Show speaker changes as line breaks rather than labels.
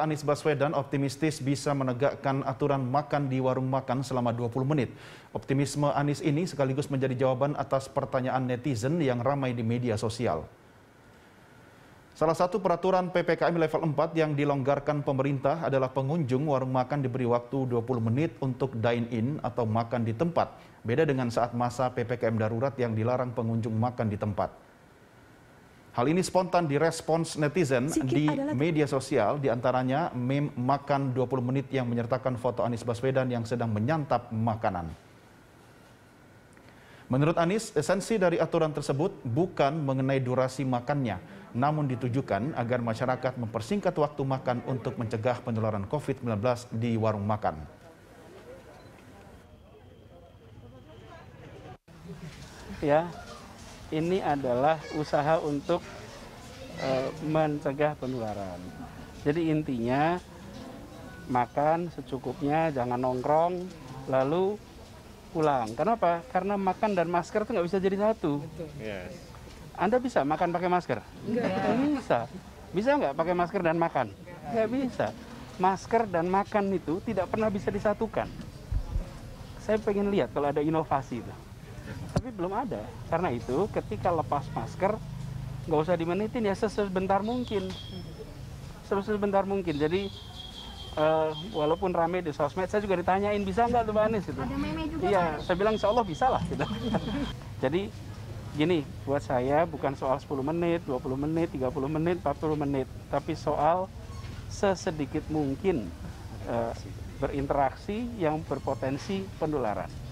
Anies Baswedan optimistis bisa menegakkan aturan makan di warung makan selama 20 menit. Optimisme Anies ini sekaligus menjadi jawaban atas pertanyaan netizen yang ramai di media sosial. Salah satu peraturan PPKM level 4 yang dilonggarkan pemerintah adalah pengunjung warung makan diberi waktu 20 menit untuk dine-in atau makan di tempat. Beda dengan saat masa PPKM darurat yang dilarang pengunjung makan di tempat. Hal ini spontan direspons netizen Sikit di media sosial, diantaranya meme makan 20 menit yang menyertakan foto Anies Baswedan yang sedang menyantap makanan. Menurut Anies, esensi dari aturan tersebut bukan mengenai durasi makannya, namun ditujukan agar masyarakat mempersingkat waktu makan untuk mencegah penularan COVID-19 di warung makan. Ya, ini
adalah usaha untuk e, mencegah penularan. Jadi intinya makan secukupnya, jangan nongkrong, lalu pulang. Kenapa? Karena makan dan masker itu nggak bisa jadi satu. Anda bisa makan pakai masker? Nggak bisa. Bisa nggak pakai masker dan makan? Nggak bisa. Masker dan makan itu tidak pernah bisa disatukan. Saya pengen lihat kalau ada inovasi itu tapi belum ada. Karena itu ketika lepas masker nggak usah dimenitin ya sebentar mungkin. Sebentar mungkin. Jadi uh, walaupun ramai di sosmed, saya juga ditanyain bisa nggak tuh Anies gitu. Ada meme juga. Iya, kan? saya bilang insya bisa lah gitu. Jadi gini, buat saya bukan soal 10 menit, 20 menit, 30 menit, 40 menit, tapi soal sesedikit mungkin uh, berinteraksi yang berpotensi penularan.